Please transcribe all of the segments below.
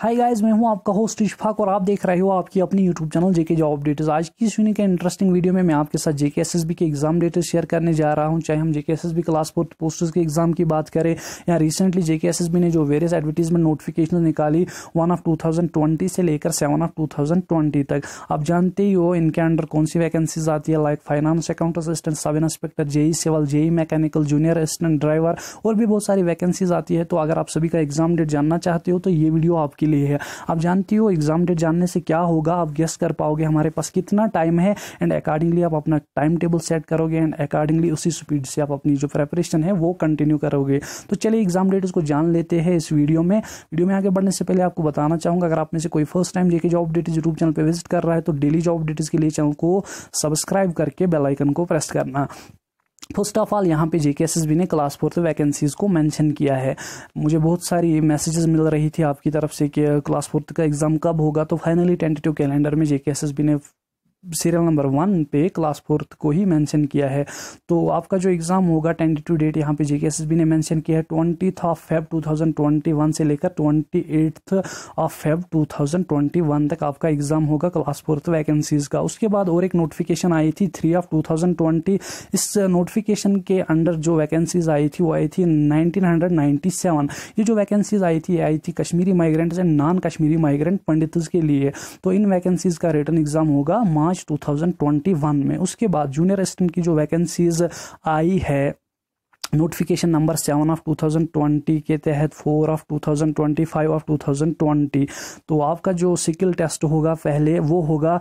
hi guys मैं हूं आपका होस्ट इशफाक और आप देख रहे हो आपकी अपनी YouTube channel JK job updates आज की इस यूनिक इंटरेस्टिंग वीडियो में मैं आपके साथ जेके एसएसबी के एग्जाम डेटेस शेयर करने जा रहा हूं चाहे हम JK SSB class fourth posters के एग्जाम की बात करें या रिसेंटली जेके एस ने जो वेरियस एडवर्टीजमेंट नोटिफिकेशन निकाली वन ऑफ टू से लेकर सेवन ऑफ टू तक आप जानते ही हो इनके अंडर कौन सी वैकेंसीज आती है like finance account assistant sub inspector JE civil JE mechanical junior assistant driver और भी बहुत सारी वैकेंसीज आती है तो अगर आप सभी का एग्जाम डेट जानना चाहते हो तो ये वीडियो आपकी लिए है आप जानती हो एग्ज़ाम डेट जानने से क्या होगा आप गेस कर पाओगे हमारे पास कितना टाइम है एंड अकॉर्डिंगली आप अपना टाइम टेबल सेट करोगे एंड अकॉर्डिंगली उसी स्पीड से आप अपनी जो प्रेपरेशन है वो कंटिन्यू करोगे तो चलिए एग्जाम डेट उसको जान लेते हैं इस वीडियो में वीडियो में आगे बढ़ने से पहले आपको बताना चाहूंगा अगर आप में से कोई first time JK job update YouTube channel पर विजिट कर रहा है तो डेली जॉब अपडेट्स के लिए चैनल को सब्सक्राइब करके बेलाइकन को प्रेस करना फर्स्ट ऑफ ऑल यहाँ पे जे ने क्लास फोर्थ वैकेंसीज़ को मेंशन किया है मुझे बहुत सारी मैसेजेस मिल रही थी आपकी तरफ से कि क्लास फोर्थ का एग्ज़ाम कब होगा तो फाइनली टेंटेटिव कैलेंडर में जे ने सीरियल नंबर वन पे क्लास फोर्थ को ही मेंशन किया है तो आपका जो एग्ज़ाम होगा टेंटेटिव डेट यहाँ पे जेकेएसएसबी ने मेंशन किया है ट्वेंटी ऑफ फेब 2021 से लेकर ट्वेंटी एट्थ ऑफ फेब 2021 तक आपका एग्ज़ाम होगा क्लास फोर्थ वैकेंसीज़ का उसके बाद और एक नोटिफिकेशन आई थी थ्री ऑफ टू इस नोटिफिकेशन के अंडर जो वैकेंसीज़ आई थी वो आई थी नाइनटीन ये जो वैकेंसीज़ आई थी आई थी Kashmiri migrant and non Kashmiri migrant Pandit के लिए तो इन वैकेंसीज़ का रिटर्न एग्ज़ाम होगा मार्च 2021 में उसके बाद जूनियर असिस्टेंट की जो वैकेंसीज आई है नोटिफिकेशन नंबर सेवन ऑफ 2020 के तहत फोर ऑफ 2020 फाइव ऑफ 2020 तो आपका जो सिकिल टेस्ट होगा पहले वो होगा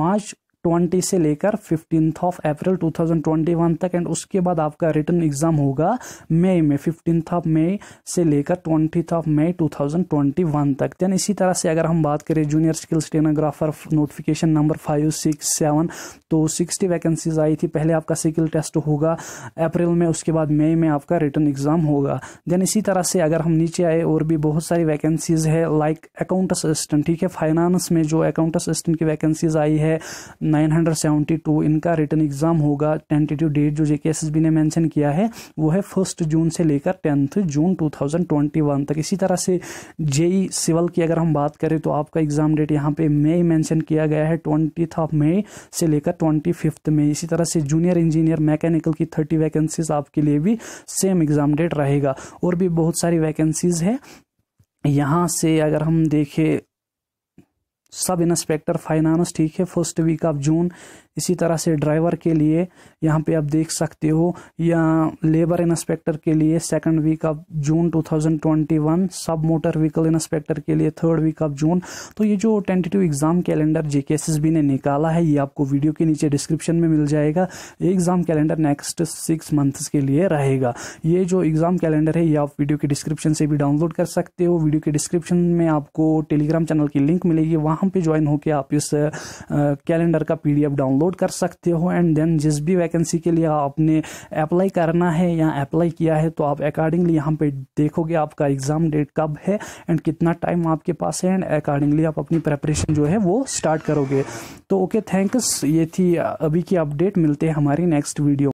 मार्च 20 से लेकर फिफ्टीन ऑफ अप्रैल 2021 तक एंड उसके बाद आपका रिटर्न एग्जाम होगा मई में फिफ्टीन ऑफ मई से लेकर ट्वेंटी ऑफ मई 2021 तक देन इसी तरह से अगर हम बात करें junior skill stenographer notification number five six seven तो सिक्सटी वैकेंसीज आई थी पहले आपका स्किल टेस्ट होगा अप्रैल में उसके बाद मई में आपका रिटर्न एग्जाम होगा देन इसी तरह से अगर हम नीचे आए और भी बहुत सारी वैकेंसीज है लाइक अकाउंट असिस्टेंट ठीक है फाइनेंस में जो अकाउंट असिस्टेंट की वैकेंसीज आई है 972 इनका रिटर्न एग्जाम होगा टेंटेटिव डेट जो जेके एस ने मेंशन किया है वो है फर्स्ट जून से लेकर टेंथ जून 2021 तक इसी तरह से जेई e सिविल की अगर हम बात करें तो आपका एग्जाम डेट यहाँ पे मई मेंशन किया गया है ट्वेंटी ऑफ मई से लेकर ट्वेंटी मई इसी तरह से जूनियर इंजीनियर मैकेनिकल की थर्टी वैकेंसीज आपके लिए भी सेम एग्जाम डेट रहेगा और भी बहुत सारी वैकेंसीज है यहाँ से अगर हम देखें सब इंस्पेक्टर फाइनेंस ठीक है फर्स्ट वीक ऑफ जून इसी तरह से ड्राइवर के लिए यहाँ पे आप देख सकते हो या लेबर इंस्पेक्टर के लिए सेकंड वीक ऑफ जून 2021 सब मोटर व्हीकल इंस्पेक्टर के लिए थर्ड वीक ऑफ जून तो ये जो tentative exam calendar J B ने निकाला है ये आपको वीडियो के नीचे डिस्क्रिप्शन में मिल जाएगा ये exam calendar next six months के लिए रहेगा ये जो एग्ज़ाम कैलेंडर है ये आप वीडियो के डिस्क्रिप्शन से भी डाउनलोड कर सकते हो वीडियो के डिस्क्रिप्शन में आपको टेलीग्राम चैनल की लिंक मिलेगी वहाँ टेलीग्राम पे ज्वाइन होकर आप इस कैलेंडर का पी डाउनलोड कर सकते हो एंड देन जिस भी वैकेंसी के लिए आपने अप्लाई करना है या अप्लाई किया है तो आप अकॉर्डिंगली यहाँ पे देखोगे आपका एग्ज़ाम डेट कब है एंड कितना टाइम आपके पास है एंड अकॉर्डिंगली आप अपनी प्रेपरेशन जो है वो स्टार्ट करोगे तो ओके थैंक्स ये थी अभी की अपडेट मिलते हैं हमारी नेक्स्ट वीडियो